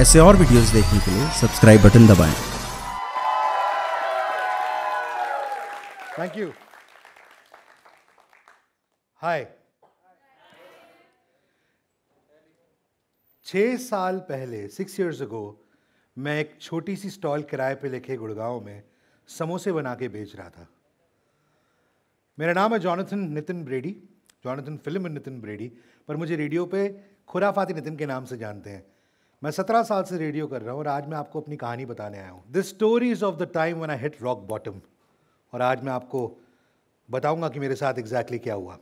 ऐसे और वीडियोस देखने के लिए सब्सक्राइब बटन दबाएं थैंक यू हाय छह साल पहले सिक्स इयर्स अगो मैं एक छोटी सी स्टॉल किराए पे लेके गुड़गांव में समोसे बना के बेच रहा था मेरा नाम है Jonathan Nitin Brady Jonathan film Nitin Brady पर मुझे रेडियो पे खुराफाती नितिन के नाम से जानते हैं मैं सत्रह साल से रेडियो कर रहा हूँ और आज मैं आपको अपनी कहानी बताने आया हूँ the stories of the time when I hit rock bottom और आज मैं आपको बताऊँगा कि मेरे साथ एग्जैक्टली exactly क्या हुआ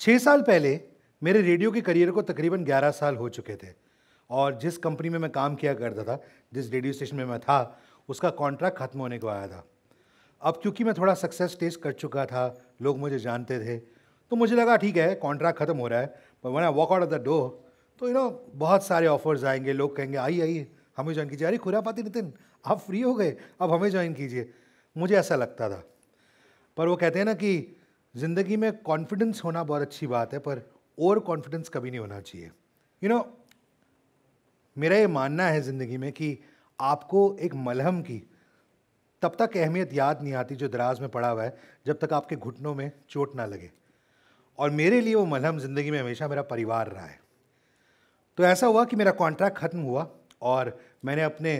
छः साल पहले मेरे रेडियो के करियर को तकरीबन ग्यारह साल हो चुके थे और जिस कंपनी में मैं काम किया करता था जिस रेडियो स्टेशन में मैं था उसका कॉन्ट्रैक्ट ख़त्म होने को आया था अब क्योंकि मैं थोड़ा सक्सेस टेस्ट कर चुका था लोग मुझे जानते थे तो मुझे लगा ठीक है कॉन्ट्रैक्ट ख़त्म हो रहा है पर when I walk out of the door तो यू नो बहुत सारे ऑफर्स आएंगे लोग कहेंगे आइए आइए हमें ज्वाइन कीजिए अरे खुरा पाती नितिन आप फ्री हो गए अब हमें ज्वाइन कीजिए मुझे ऐसा लगता था पर वो कहते हैं ना कि ज़िंदगी में कॉन्फिडेंस होना बहुत अच्छी बात है पर ओवर कॉन्फिडेंस कभी नहीं होना चाहिए यू you नो know, मेरा ये मानना है ज़िंदगी में कि आपको एक मलहम की तब तक अहमियत याद नहीं आती जो दराज में पड़ा हुआ है जब तक आपके घुटनों में चोट ना लगे और मेरे लिए वो मलहम ज़िंदगी में हमेशा मेरा परिवार रहा है तो ऐसा हुआ कि मेरा कॉन्ट्रैक्ट ख़त्म हुआ और मैंने अपने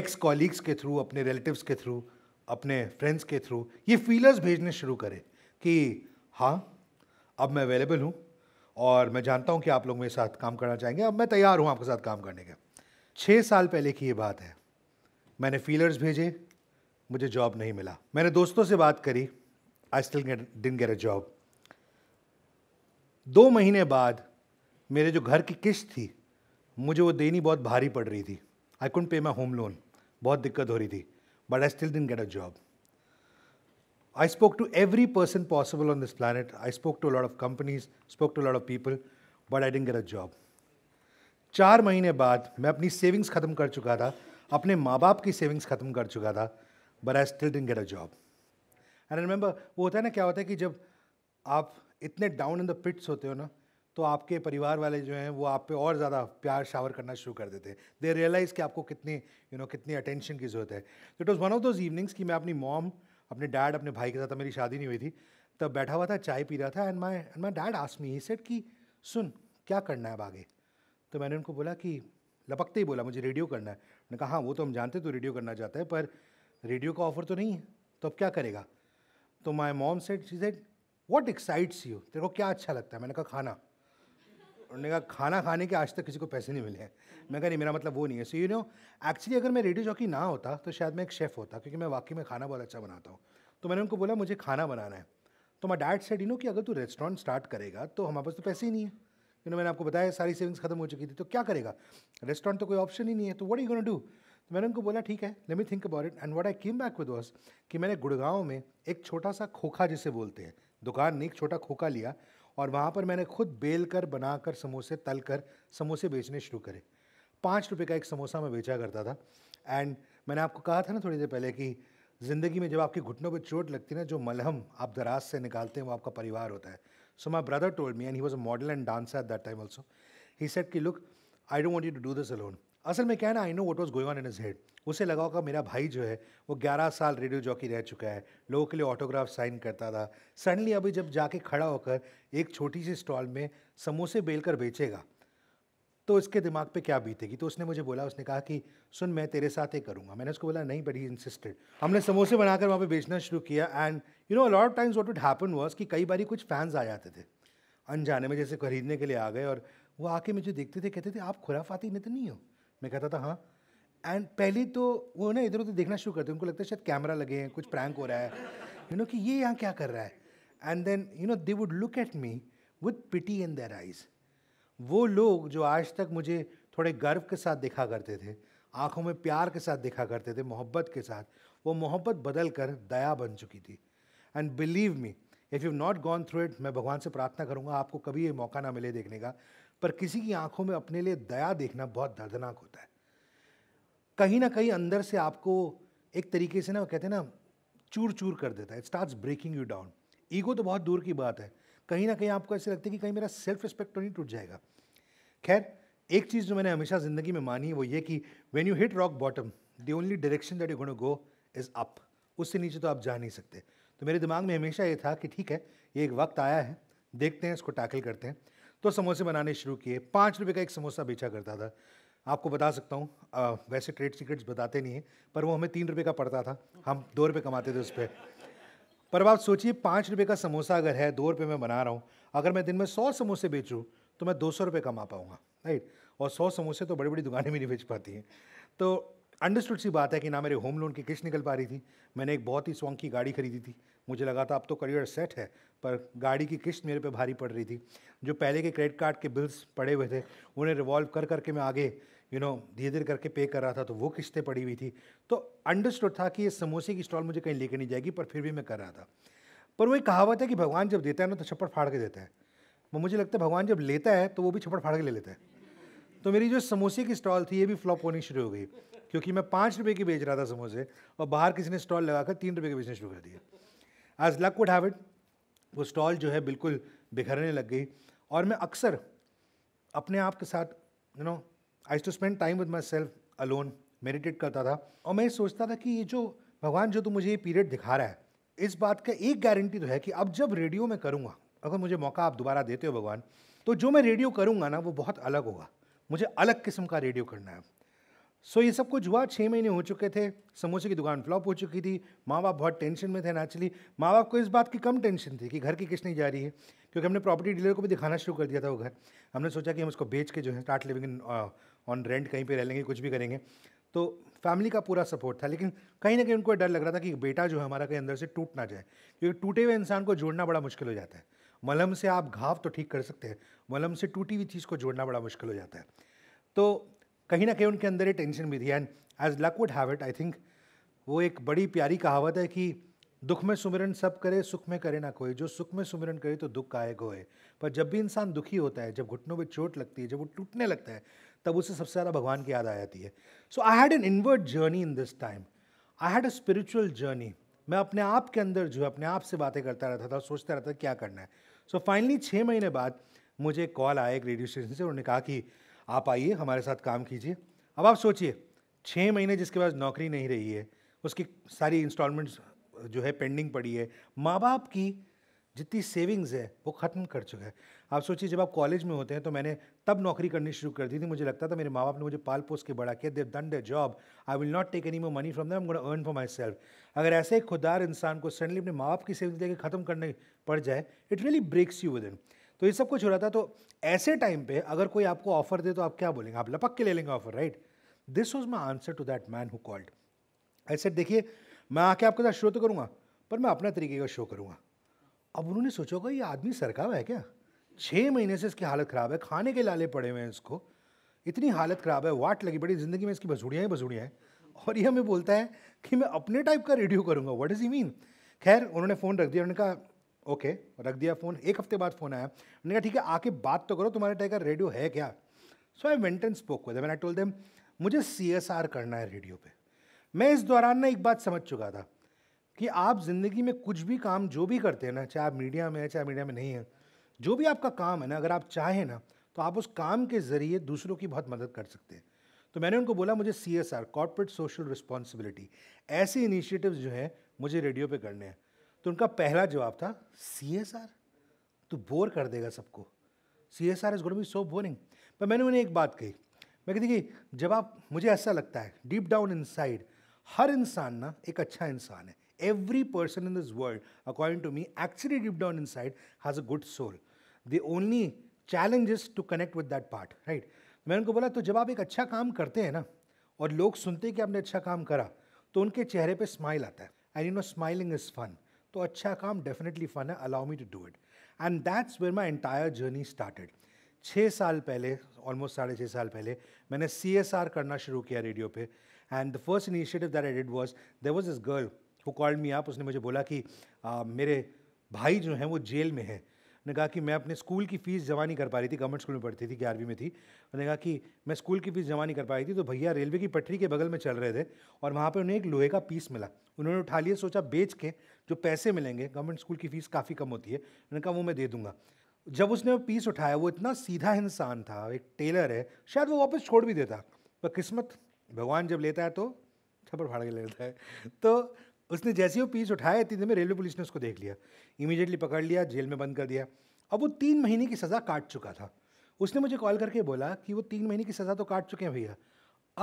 एक्स कॉलीग्स के थ्रू अपने रिलेटिव्स के थ्रू अपने फ्रेंड्स के थ्रू ये फीलर्स भेजने शुरू करे कि हाँ अब मैं अवेलेबल हूँ और मैं जानता हूँ कि आप लोग मेरे साथ काम करना चाहेंगे अब मैं तैयार हूँ आपके साथ काम करने के छः साल पहले की ये बात है मैंने फीलर्स भेजे मुझे जॉब नहीं मिला मैंने दोस्तों से बात करी I still didn't get a job दो महीने बाद मेरे जो घर की किस्त थी मुझे वो देनी बहुत भारी पड़ रही थी आई कुंट पे माई होम लोन बहुत दिक्कत हो रही थी but I still didn't get a job I spoke to every person possible on this planet I spoke to lot of companies spoke to lot of people but I but get a job चार महीने बाद मैं अपनी savings ख़त्म कर चुका था अपने माँ बाप की सेविंग्स ख़त्म कर चुका था but I still didn't get a job and remember वो होता है ना क्या होता है कि जब आप इतने डाउन इन द पिट्स होते हो ना तो आपके परिवार वाले जो हैं वो आप पे और ज़्यादा प्यार शावर करना शुरू कर देते हैं दे रियलाइज़ कि आपको कितनी यू you नो know, कितनी अटेंशन की ज़रूरत है it was one of those evenings कि मैं अपनी मॉम अपने डैड अपने भाई के साथ मेरी शादी नहीं हुई थी तब बैठा हुआ था चाय पी रहा था and my and my dad आसमी ही सेट कि सुन क्या करना है अब आगे तो मैंने उनको बोला कि लपकते ही बोला मुझे रेडियो करना है मैंने कहा हाँ वो तो हम जानते तो रेडियो करना चाहता है पर रेडियो का ऑफ़र तो नहीं है तो अब क्या करेगा तो my mom said she said what excites you तेरे को क्या अच्छा लगता है मैंने कहा खाना उन्होंने कहा खाना खाने के आज तक किसी को पैसे नहीं मिले हैं मैं कहा नहीं मेरा मतलब वो नहीं है सो यू नो एक्चुअली अगर मैं रेडियो चौकी ना होता तो शायद मैं एक शेफ़ होता क्योंकि मैं वाकई में खाना बहुत अच्छा बनाता हूँ तो मैंने उनको बोला मुझे खाना बनाना है तो मैं डैड सेड यू नो कि अगर तू रेस्टोरेंट स्टार्ट करेगा तो हमारे पास तो पैसे ही नहीं है यू नो मैंने आपको बताया सारी सेविंग्स खत्म हो चुकी थी तो क्या करेगा रेस्टोरेंट तो कोई ऑप्शन ही नहीं है तो वट यू गोना डू तो मैंने उनको बोला ठीक है let me think about it and what I came back with was कि मैंने गुड़गांव में एक छोटा सा खोखा जिसे बोलते हैं दुकान ने एक छोटा खोखा लिया और वहाँ पर मैंने खुद बेल कर बना कर समोसे तल कर समोसे बेचने शुरू करे पाँच रुपये का एक समोसा मैं बेचा करता था एंड मैंने आपको कहा था ना थोड़ी देर पहले कि ज़िंदगी में जब आपके घुटनों पर चोट लगती है ना जो मलहम आप दराज से निकालते हैं वो आपका परिवार होता है so my brother told me and he was a model and dancer at that time also he said कि look I don't want you to do this alone असल में क्या है ना I know what was going on in his head उसे लगा होगा मेरा भाई जो है वो 11 साल रेडियो जॉकी रह चुका है लोगों के लिए ऑटोग्राफ साइन करता था सडनली अभी जब जाके खड़ा होकर एक छोटी सी स्टॉल में समोसे बेलकर बेचेगा तो इसके दिमाग पे क्या बीतेगी तो उसने मुझे बोला उसने कहा कि सुन मैं तेरे साथ ही करूँगा मैंने उसको बोला नहीं बट ही इंसिस्टेड हमने समोसे बनाकर वहाँ पे बेचना शुरू किया and you know a lot times what would happen was कि कई बार कुछ फैंस आ जाते थे अनजाने में जैसे खरीदने के लिए आ गए और वो आके मुझे देखते थे कहते थे आप खुराफाती तो नहीं हो मैं कहता था हाँ एंड पहली तो वो ना इधर उधर देखना शुरू करते उनको लगता है शायद कैमरा लगे हैं कुछ प्रैंक हो रहा है यू नो कि ये यहाँ क्या कर रहा है and then you know they would look at me with pity in their eyes वो लोग जो आज तक मुझे थोड़े गर्व के साथ देखा करते थे आँखों में प्यार के साथ देखा करते थे मोहब्बत के साथ वो मोहब्बत बदल कर दया बन चुकी थी and believe me if you not gone through it मैं भगवान से प्रार्थना करूँगा आपको कभी ये मौका ना मिले देखने का पर किसी की आंखों में अपने लिए दया देखना बहुत दर्दनाक होता है कहीं ना कहीं अंदर से आपको एक तरीके से ना कहते हैं ना चूर चूर कर देता है it start breaking you down ego तो बहुत दूर की बात है कहीं ना कहीं आपको ऐसे लगता है कि कहीं मेरा सेल्फ रिस्पेक्ट तो नहीं टूट जाएगा खैर एक चीज़ जो मैंने हमेशा ज़िंदगी में मानी है वो ये कि when you hit rock bottom the only direction that you gonna go is up उससे नीचे तो आप जा नहीं सकते तो मेरे दिमाग में हमेशा ये था कि ठीक है ये एक वक्त आया है देखते हैं इसको टैकल करते हैं तो समोसे बनाने शुरू किए पाँच रुपये का एक समोसा बेचा करता था आपको बता सकता हूँ वैसे ट्रेड सीक्रेट्स बताते नहीं हैं पर वो हमें तीन रुपये का पड़ता था हम दो रुपये कमाते थे उस पर पर आप सोचिए पाँच रुपये का समोसा अगर है दो रुपये में बना रहा हूँ अगर मैं दिन में सौ समोसे बेचूँ तो मैं दो सौ रुपये कमा पाऊँगा राइट और सौ समोसे तो बड़ी बड़ी दुकानें भी नहीं बेच पाती हैं तो अंडरस्टूड सी बात है कि ना मेरे होम लोन की किश्त निकल पा रही थी मैंने एक बहुत ही सॉन्ग गाड़ी खरीदी थी मुझे लगा था अब तो करियर सेट है पर गाड़ी की किस्त मेरे पे भारी पड़ रही थी जो पहले के क्रेडिट कार्ड के बिल्स पड़े हुए थे उन्हें रिवॉल्व कर करके मैं आगे यू नो धीरे धीरे करके पे कर रहा था तो वो किस्तें पड़ी हुई थी तो अंडरस्टूड था कि ये समोसे की स्टॉल मुझे कहीं लेके नहीं जाएगी पर फिर भी मैं कर रहा था पर वही कहावत है कि भगवान जब देता है ना तो छप्पड़ फाड़ के देता है मुझे लगता है भगवान जब लेता है तो वो भी छप्पड़ फाड़ के ले लेता है तो मेरी जो समोसे की स्टॉल थी ये भी फ्लॉप होनी शुरू हो गई क्योंकि मैं पाँच रुपये की बेच रहा था समोसे और बाहर किसी ने स्टॉल लगाकर तीन रुपये के बेचने शुरू कर दिए as luck would have it वो स्टॉल जो है बिल्कुल बिखरने लग गई और मैं अक्सर अपने आप के साथ you know I to spend time with myself alone meditate करता था और मैं सोचता था कि ये जो भगवान जो तो मुझे ये पीरियड दिखा रहा है इस बात का एक गारंटी तो है कि अब जब रेडियो में करूँगा अगर मुझे मौका आप दोबारा देते हो भगवान तो जो मैं रेडियो करूँगा ना वो बहुत अलग होगा मुझे अलग किस्म का रेडियो करना है सो so, ये सब कुछ हुआ छः महीने हो चुके थे समोसे की दुकान फ्लॉप हो चुकी थी माँ बाप बहुत टेंशन में थे नेचुरली माँ बाप को इस बात की कम टेंशन थी कि घर की किस नहीं जा रही है क्योंकि हमने प्रॉपर्टी डीलर को भी दिखाना शुरू कर दिया था वो घर हमने सोचा कि हम उसको बेच के जो है start living in on rent कहीं पर रह लेंगे कुछ भी करेंगे तो फैमिली का पूरा सपोर्ट था लेकिन कहीं ना कहीं उनको डर लग रहा था कि बेटा जो है हमारा कहीं अंदर से टूट ना जाए क्योंकि टूटे हुए इंसान को जोड़ना बड़ा मुश्किल हो जाता है मलम से आप घाव तो ठीक कर सकते हैं मलम से टूटी हुई चीज़ को जोड़ना बड़ा मुश्किल हो जाता है तो कहीं ना कहीं उनके अंदर ये टेंशन भी थी and as luck would have it I think वो एक बड़ी प्यारी कहावत है कि दुख में सुमिरन सब करे सुख में करे ना कोई जो सुख में सुमिरन करे तो दुख काहे होए पर जब भी इंसान दुखी होता है जब घुटनों पर चोट लगती है जब वो टूटने लगता है तब उसे सबसे ज़्यादा भगवान की याद आ जाती है so I had an inward journey in this time I had a spiritual journey मैं अपने आप के अंदर जो है अपने आप से बातें करता रहता था सोचता रहता था क्या करना है सो फाइनली छः महीने बाद मुझे कॉल आया एक रेडियो स्टेशन से उन्होंने कहा कि आप आइए हमारे साथ काम कीजिए अब आप सोचिए छः महीने जिसके पास नौकरी नहीं रही है उसकी सारी इंस्टॉलमेंट्स जो है पेंडिंग पड़ी है माँ बाप की जितनी सेविंग्स है वो ख़त्म कर चुका है आप सोचिए जब आप कॉलेज में होते हैं तो मैंने तब नौकरी करनी शुरू कर दी थी मुझे लगता था मेरे माँ बाप ने मुझे पाल पोस के बड़ा किया they've done the job I will not take any more money from them gotta earn for myself अगर ऐसे खुदार इंसान को सडनली अपने माँ बाप की सेविंग्स देकर ख़त्म करने पड़ जाए it really breaks you within तो ये सब कुछ हो रहा था तो ऐसे टाइम पे अगर कोई आपको ऑफर दे तो आप क्या बोलेंगे आप लपक के ले लेंगे offer right this was my answer to that man who called ऐसे देखिए मैं आके आपके साथ शो तो करूँगा पर मैं अपना तरीके का शो करूँगा अब उन्होंने सोचा होगा ये आदमी सरकार है क्या छः महीने से इसकी हालत ख़राब है खाने के लाले पड़े हुए हैं इसको इतनी हालत ख़राब है वाट लगी बड़ी ज़िंदगी में इसकी भसूड़ियाँ ही भसूड़ियाँ हैं और ये हमें बोलता है कि मैं अपने टाइप का रेडियो करूँगा वट इज़ ई मीन खैर उन्होंने फ़ोन रख दिया उन्होंने कहा ओके रख दिया फ़ोन एक हफ्ते बाद फ़ोन आया मैंने कहा ठीक है आके बात तो करो तुम्हारे टाइगर का रेडियो है क्या so I went and spoke with I told them मुझे सी एस आर करना है रेडियो पे मैं इस दौरान ना एक बात समझ चुका था कि आप ज़िंदगी में कुछ भी काम जो भी करते हैं ना चाहे आप मीडिया में है चाहे मीडिया में नहीं है जो भी आपका काम है ना अगर आप चाहें ना तो आप उस काम के ज़रिए दूसरों की बहुत मदद कर सकते हैं तो मैंने उनको बोला मुझे C S R corporate social responsibility ऐसे इनिशिएटिव जो हैं मुझे रेडियो पे करने हैं तो उनका पहला जवाब था सी एस आर तो बोर कर देगा सबको C S R is gonna be so boring पर मैंने उन्हें एक बात कही मैं कहती कि जब आप मुझे ऐसा लगता है डीप डाउन इनसाइड हर इंसान ना एक अच्छा इंसान है person in this world according to me actually deep down inside has a good soul The only challenge is to connect with that part right मैंने उनको बोला तो जब आप एक अच्छा काम करते हैं ना और लोग सुनते हैं कि आपने अच्छा काम करा तो उनके चेहरे पे स्माइल आता है and you know smiling is fun तो अच्छा काम डेफिनेटली फन है allow me to do it and that's where my entire journey started छः साल पहले ऑलमोस्ट साढ़े छः साल पहले मैंने सी एस आर करना शुरू किया रेडियो पे and the first initiative that I did was there was this girl who called me आप उसने मुझे बोला कि uh, मेरे भाई जो हैं वो जेल में हैं उन्होंने कहा कि मैं अपने स्कूल की फ़ीस जमा नहीं कर पा रही थी गवर्नमेंट स्कूल में पढ़ती थी ग्यारहवीं में थी उन्होंने कहा कि मैं स्कूल की फ़ीस जमा नहीं कर पा रही थी तो भैया रेलवे की पटरी के बगल में चल रहे थे और वहाँ पर उन्हें एक लोहे का पीस मिला उन्होंने उठा लिया सोचा बेच के जो पैसे मिलेंगे गवर्नमेंट स्कूल की फ़ीस काफ़ी कम होती है उन्होंने कहा वो मैं दे दूँगा जब उसने वो पीस उठाया वो इतना सीधा इंसान था एक टेलर है शायद वो वापस छोड़ भी देता पर किस्मत भगवान जब लेता है तो छपड़ फाड़ के लेता है तो उसने जैसे ही वो पीस उठाया इतनी देर में रेलवे पुलिस ने उसको देख लिया इमीडिएटली पकड़ लिया जेल में बंद कर दिया अब वो तीन महीने की सज़ा काट चुका था उसने मुझे कॉल करके बोला कि वो तीन महीने की सज़ा तो काट चुके हैं भैया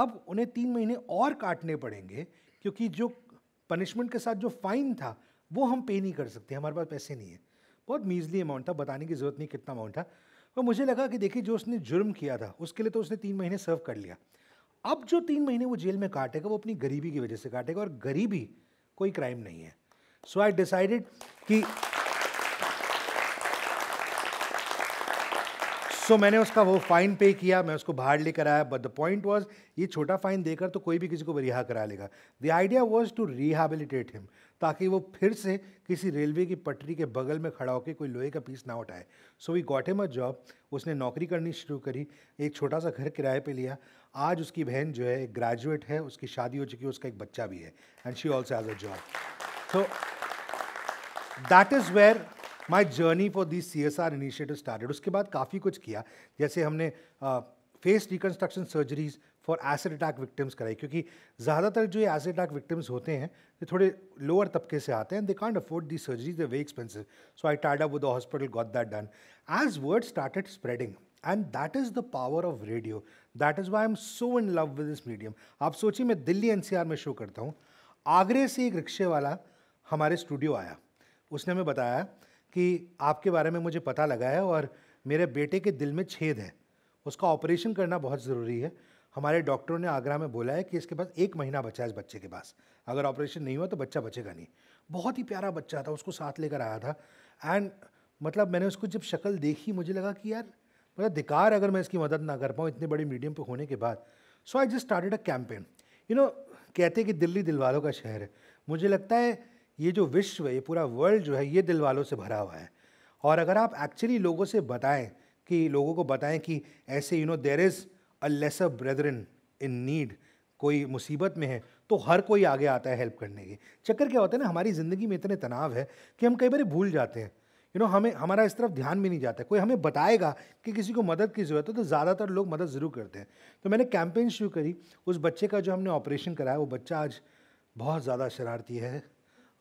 अब उन्हें तीन महीने और काटने पड़ेंगे क्योंकि जो पनिशमेंट के साथ जो फ़ाइन था वो हम पे नहीं कर सकते हमारे पास पैसे नहीं है बहुत मीजली अमाउंट था बताने की ज़रूरत नहीं कितना अमाउंट था और मुझे लगा कि देखिए जो उसने जुर्म किया था उसके लिए तो उसने तीन महीने सर्व कर लिया अब जो तीन महीने वो जेल में काटेगा वो अपनी गरीबी की वजह से काटेगा और गरीबी कोई क्राइम नहीं है सो आई डिसाइडेड कि सो so, मैंने उसका वो फाइन पे किया मैं उसको बाहर लेकर आया बट द पॉइंट वॉज ये छोटा फाइन देकर तो कोई भी किसी को रिहा करा लेगा the idea was to rehabilitate him ताकि वो फिर से किसी रेलवे की पटरी के बगल में खड़ा होकर कोई लोहे का पीस ना उठाए so we got him a job उसने नौकरी करनी शुरू करी एक छोटा सा घर किराए पे लिया आज उसकी बहन जो है एक ग्रेजुएट है उसकी शादी हो चुकी है उसका एक बच्चा भी है and she also has a job so that is where my journey for this C S R initiative started उसके बाद काफ़ी कुछ किया जैसे हमने face reconstruction surgeries for acid attack victims कराई क्योंकि ज़्यादातर जो ये एसिड अटैक विक्टिम्स होते हैं ये थोड़े लोअर तबके से आते हैं they can't afford the surgeries the very expensive so I tied up with the hospital got that done as word started spreading and that is the power of radio that is why I'm so in love with this medium आप सोचिए मैं Delhi are में show करता हूँ आगरे से एक रिक्शे वाला हमारे स्टूडियो आया उसने हमें बताया कि आपके बारे में मुझे पता लगा है और मेरे बेटे के दिल में छेद है उसका ऑपरेशन करना बहुत ज़रूरी है हमारे डॉक्टरों ने आगरा में बोला है कि इसके पास एक महीना बचा है इस बच्चे के पास अगर ऑपरेशन नहीं हुआ तो बच्चा बचेगा नहीं बहुत ही प्यारा बच्चा था उसको साथ लेकर आया था एंड मतलब मैंने उसको जब शक्ल देखी मुझे लगा कि यार मतलब दिकार अगर मैं इसकी मदद ना कर पाऊँ इतने बड़े मीडियम पर होने के बाद so I just started a campaign you know कहते कि दिल्ली दिलवालों का शहर है मुझे लगता है ये जो विश्व ये पूरा वर्ल्ड जो है ये दिल वालों से भरा हुआ है और अगर आप एक्चुअली लोगों से बताएं कि लोगों को बताएं कि ऐसे you know there is a listener in in need कोई मुसीबत में है तो हर कोई आगे आता है हेल्प करने के चक्कर क्या होता है ना हमारी ज़िंदगी में इतने तनाव है कि हम कई बार भूल जाते हैं यू you नो know, हमें हमारा इस तरफ ध्यान भी नहीं जाता कोई हमें बताएगा कि किसी को मदद की ज़रूरत हो तो ज़्यादातर लोग मदद ज़रूर करते हैं तो मैंने कैंपेन शुरू करी उस बच्चे का जो हमने ऑपरेशन कराया वो बच्चा आज बहुत ज़्यादा शरारती है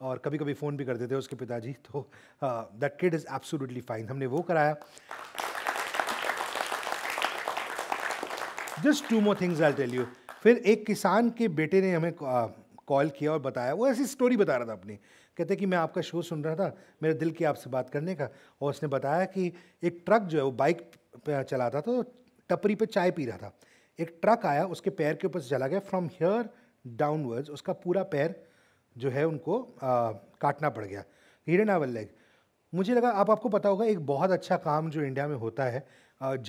और कभी कभी फ़ोन भी कर देते उसके पिताजी तो that kid is absolutely fine हमने वो कराया just two more things I tell you फिर एक किसान के बेटे ने हमें कॉल किया और बताया वो ऐसी स्टोरी बता रहा था अपनी कहते कि मैं आपका शो सुन रहा था मेरे दिल की आपसे बात करने का और उसने बताया कि एक ट्रक जो है वो बाइक पे चला था तो टपरी पे चाय पी रहा था एक ट्रक आया उसके पैर के ऊपर से चला गया फ्रॉम हेयर डाउनवर्ड्स उसका पूरा पैर जो है उनको आ, काटना पड़ गया हिडन आवर लेग मुझे लगा आप आपको पता होगा एक बहुत अच्छा काम जो इंडिया में होता है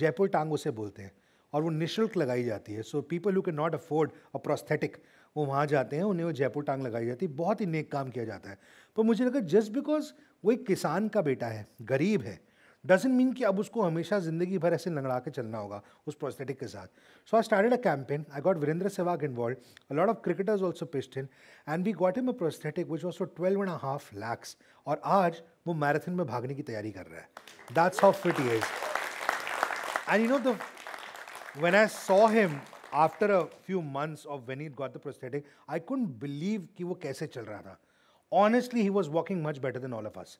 जयपुर टांग उसे बोलते हैं और वो निःशुल्क लगाई जाती है so people who can not afford a prosthetic वो वहाँ जाते हैं उन्हें वो जयपुर टांग लगाई जाती है बहुत ही नेक काम किया जाता है पर मुझे लगा जस्ट बिकॉज वो एक किसान का बेटा है गरीब है डजेंट मीन कि अब उसको हमेशा ज़िंदगी भर ऐसे लंगड़ा के चलना होगा उस प्रोस्थेटिक के साथ so I started a campaign I got Virender Sehwag involved a lot of cricketers also pitched in and we got him a prosthetic which was twelve and half lakhs और आज वो मैराथन में भागने की तैयारी कर रहा है that's how fit is and you know the when I saw him after a few months of when he got the prosthetic, I couldn't कि वो कैसे चल रहा था. Honestly he was walking much better than all of us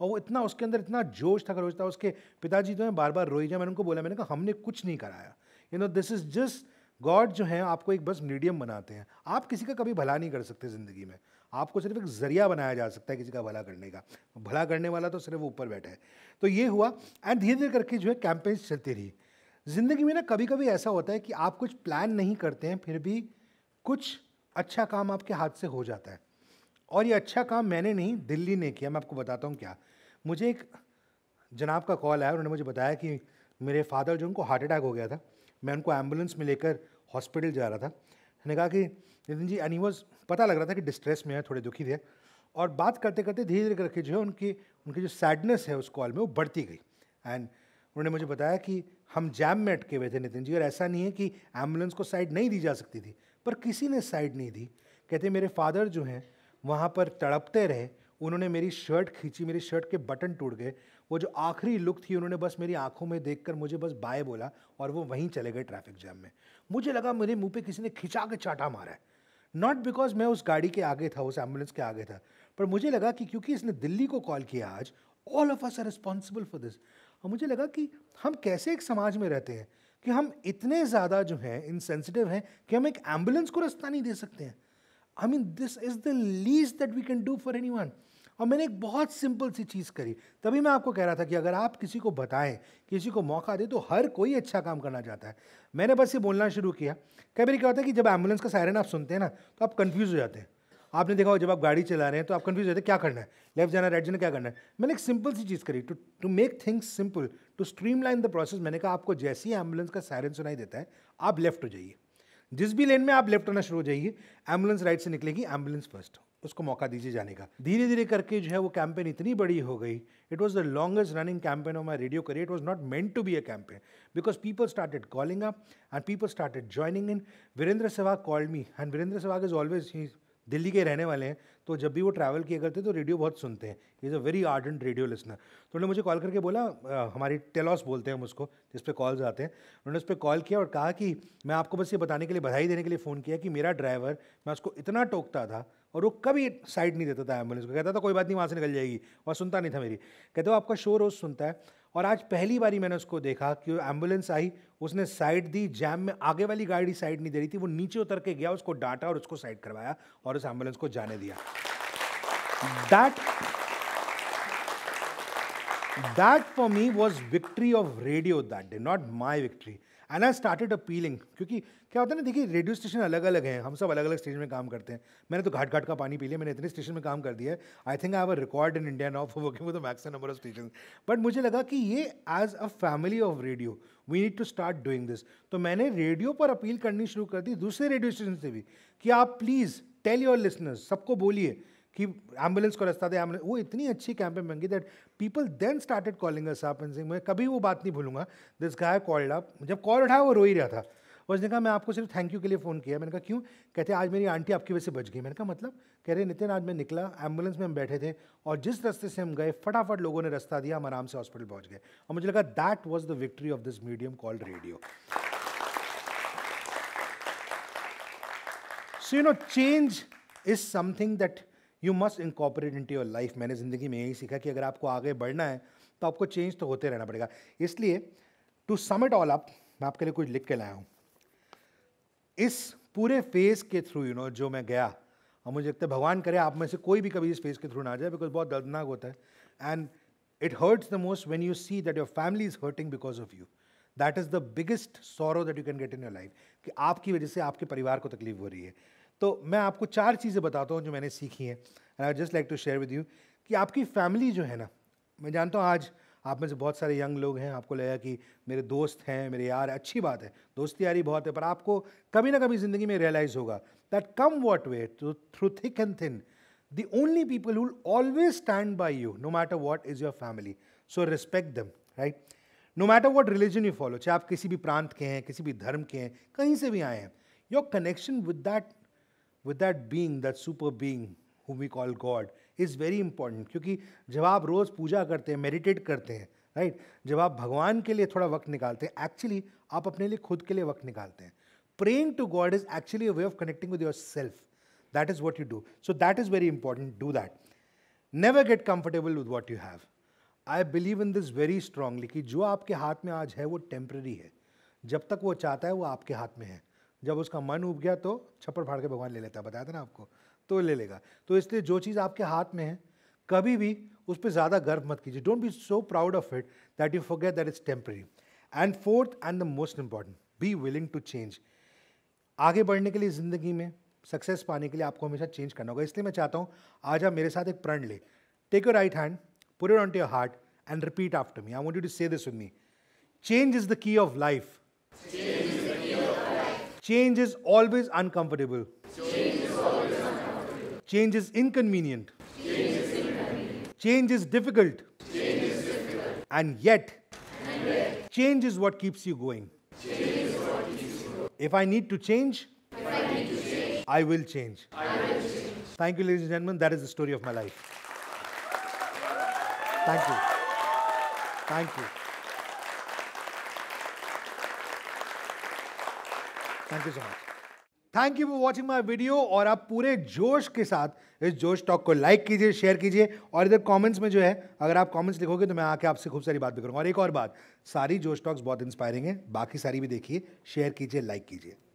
और वो इतना उसके अंदर इतना जोश था खरोज था उसके पिताजी तो हैं बार बार रोई जाए मैंने उनको बोला मैंने कहा हमने कुछ नहीं कराया you know this is just God जो है आपको एक बस मीडियम बनाते हैं आप किसी का कभी भला नहीं कर सकते ज़िंदगी में आपको सिर्फ एक ज़रिया बनाया जा सकता है किसी का भला करने का भला करने वाला तो सिर्फ ऊपर बैठा है तो ये हुआ एंड धीरे धीरे करके जो है कैंपेन्स चलती रही ज़िंदगी में ना कभी कभी ऐसा होता है कि आप कुछ प्लान नहीं करते हैं फिर भी कुछ अच्छा काम आपके हाथ से हो जाता है और ये अच्छा काम मैंने नहीं दिल्ली ने किया मैं आपको बताता हूँ क्या मुझे एक जनाब का कॉल आया उन्होंने मुझे बताया कि मेरे फादर जो उनको हार्ट अटैक हो गया था मैं उनको एम्बुलेंस में लेकर हॉस्पिटल जा रहा था उन्होंने कहा कि नितिन जी एनी वॉज पता लग रहा था कि डिस्ट्रेस में है थोड़े दुखी थे और बात करते करते धीरे धीरे करके जो है उनकी उनकी जो सैडनेस है उस कॉल में वो बढ़ती गई एंड उन्होंने मुझे बताया कि हम जैम में अटके हुए थे नितिन जी और ऐसा नहीं है कि एम्बुलेंस को साइड नहीं दी जा सकती थी पर किसी ने साइड नहीं दी कहते मेरे फादर जो हैं वहाँ पर तड़पते रहे उन्होंने मेरी शर्ट खींची मेरी शर्ट के बटन टूट गए वो जो आखिरी लुक थी उन्होंने बस मेरी आंखों में देखकर मुझे बस बाय बोला और वो वहीं चले गए ट्रैफिक जैम में मुझे लगा मेरे मुंह पे किसी ने खिंचा के चाटा मारा है नॉट बिकॉज मैं उस गाड़ी के आगे था उस एम्बुलेंस के आगे था पर मुझे लगा कि क्योंकि इसने दिल्ली को कॉल किया आज all of us are responsible for this और मुझे लगा कि हम कैसे एक समाज में रहते हैं कि हम इतने ज़्यादा जो हैं इनसेंसिटिव हैं कि हम एक एम्बुलेंस को रास्ता नहीं दे सकते हैं I mean this is the least that we can do for anyone और मैंने एक बहुत सिंपल सी चीज़ करी तभी मैं आपको कह रहा था कि अगर आप किसी को बताएं किसी को मौका दें तो हर कोई अच्छा काम करना चाहता है मैंने बस ये बोलना शुरू किया कई बार क्या होता है कि जब एम्बुलेंस का सायरन आप सुनते हैं ना तो आप कन्फ्यूज़ हो जाते हैं आपने देखा हो जब आप गाड़ी चला रहे हैं तो आप कन्फ्यूज होते हैं क्या करना है लेफ्ट जाना राइट जाना क्या करना है मैंने एक सिंपल सी चीज़ करी to to make things simple to streamline the process मैंने कहा आपको जैसी एम्बुलेंस का सायरन सुनाई देता है आप लेफ्ट हो जाइए जिस भी लेन में आप लेफ्ट होना शुरू हो जाइए एम्बुलेंस राइट से निकलेगी एम्बुलेंस फर्स्ट उसको मौका दीजिए जाने का धीरे धीरे करके जो है वो कैंपेन इतनी बड़ी हो गई it was the longest running campaign of my radio career it was not meant to be a campaign because people started calling up and people started joining in Virender Sehwag called me and Virender Sehwag is always he Delhi के रहने वाले हैं तो जब भी वो travel किया करते हैं तो रेडियो बहुत सुनते हैं is a very ardent radio listener तो उन्होंने मुझे कॉल करके बोला आ, हमारी टेलॉस बोलते हैं हम उसको जिस पर कॉल्स आते हैं उन्होंने उस पर कॉल किया और कहा कि मैं आपको बस ये बताने के लिए बधाई देने के लिए फ़ोन किया कि मेरा ड्राइवर मैं उसको इतना टोकता था और वो कभी साइड नहीं देता था एम्बुलेंस को कहता था कोई बात नहीं वहाँ से निकल जाएगी वह सुनता नहीं था मेरी कहते वो आपका शो रोज़ सुनता है और आज पहली बारी मैंने उसको देखा कि एम्बुलेंस आई उसने साइड दी जैम में आगे वाली गाड़ी साइड नहीं दे रही थी वो नीचे उतर के गया उसको डांटा और उसको साइड करवाया और उस एम्बुलेंस को जाने दिया that that for me was victory of radio that day not my victory and I started appealing क्योंकि क्या होता है ना देखिए रेडियो स्टेशन अलग अलग हैं हम सब अलग अलग स्टेशन में काम करते हैं मैंने तो घाट घाट का पानी पी लिया मैंने इतने स्टेशन में काम कर दिया I think I have a record in India now for working with max number of station but मुझे लगा कि ये as a family of radio we need to start doing this तो मैंने रेडियो पर अपील करनी शुरू कर दी दूसरे रेडियो स्टेशन से भी कि आप प्लीज़ टेल योर लिसनर्स सबको बोलिए कि एम्बुलेंस को रास्ता दे एम्बुलेंस वो इतनी अच्छी कैंपेन बन गई that people then started calling us up and मैं कभी वो बात नहीं भूलूंगा दिस गाय कॉल्ड अप जब कॉल उठाया वो रो ही रहा था उसने कहा मैं आपको सिर्फ थैंक यू के लिए फ़ोन किया मैंने कहा क्यों कहते आज मेरी आंटी आपकी वजह से बच गई मैंने कहा मतलब कह रहे नितिन आज मैं निकला एम्बुलेंस में हम बैठे थे और जिस रास्ते से हम गए फटाफट लोगों ने रास्ता दिया हम आराम से हॉस्पिटल पहुंच गए और मुझे लगा that was the victory of this medium called radio so you know change is something that you must incorporate in your life मैंने ज़िंदगी में यही सीखा कि अगर आपको आगे बढ़ना है तो आपको चेंज तो होते रहना पड़ेगा इसलिए टू समिट ऑल अप मैं आपके लिए कुछ लिख के लाया हूँ इस पूरे फेज़ के थ्रू यू नो जो मैं गया और मुझे लगता है भगवान करे आप में से कोई भी कभी इस फेज़ के थ्रू ना जाए बिकॉज बहुत दर्दनाक होता है and it hurts the most when you see that your family is hurting because of you that is the biggest sorrow that you can get in your life कि आपकी वजह से आपके परिवार को तकलीफ हो रही है तो मैं आपको चार चीज़ें बताता हूँ जो मैंने सीखी हैं and I just like to share with you कि आपकी फैमिली जो है ना मैं जानता हूँ आज आप में से बहुत सारे यंग लोग हैं आपको लगा कि मेरे दोस्त हैं मेरे यार अच्छी बात है दोस्ती यारी बहुत है पर आपको कभी ना कभी ज़िंदगी में रियलाइज़ होगा that come what way through thick and thin the only people who always stand by you no matter what is your family so respect them right no matter what religion you follow चाहे आप किसी भी प्रांत के हैं किसी भी धर्म के हैं कहीं से भी आए हैं your connection with that with that being that super being whom we call God is very important क्योंकि जब आप रोज़ पूजा करते हैं मेडिटेट करते हैं राइट right? जब आप भगवान के लिए थोड़ा वक्त निकालते हैं एक्चुअली आप अपने लिए खुद के लिए वक्त निकालते हैं praying to God is actually a way of connecting with your self that is what you do so that is very important do that never get comfortable with what you have I believe in this very strongly कि जो आपके हाथ में आज है वो temporary है जब तक वो चाहता है वो आपके हाथ में है जब उसका मन उब गया तो छप्पर फाड़ के भगवान ले लेता है बताया था ना आपको तो ले लेगा तो इसलिए जो चीज़ आपके हाथ में है कभी भी उस पर ज़्यादा गर्व मत कीजिए don't be so proud of it that you forget that is temporary and fourth and the most important be willing to change आगे बढ़ने के लिए ज़िंदगी में सक्सेस पाने के लिए आपको हमेशा चेंज करना होगा इसलिए मैं चाहता हूँ आज आप मेरे साथ एक प्रण ले take your right hand put on to your heart and repeat after me I want you to say this with me change is the key of life Change is always uncomfortable. Change is, always uncomfortable. Change is inconvenient. Change is, inconvenient. Change is difficult. Change is difficult. And yet, and yet change is what keeps you going. Change is what Keeps you going. If, I need to change, if I need to change, I will change. I will change. Thank you, ladies and gentlemen. That is the story of my life. Thank you. Thank you. Thank you so much thank you for watching my video और आप पूरे जोश के साथ इस जोश talk को like कीजिए शेयर कीजिए और इधर कॉमेंट्स में जो है अगर आप कॉमेंट्स लिखोगे तो मैं आके आपसे खूब सारी बात भी करूँगा और एक और बात सारी जोश टॉक्स बहुत इंस्पायरिंग है बाकी सारी भी देखिए शेयर कीजिए लाइक कीजिए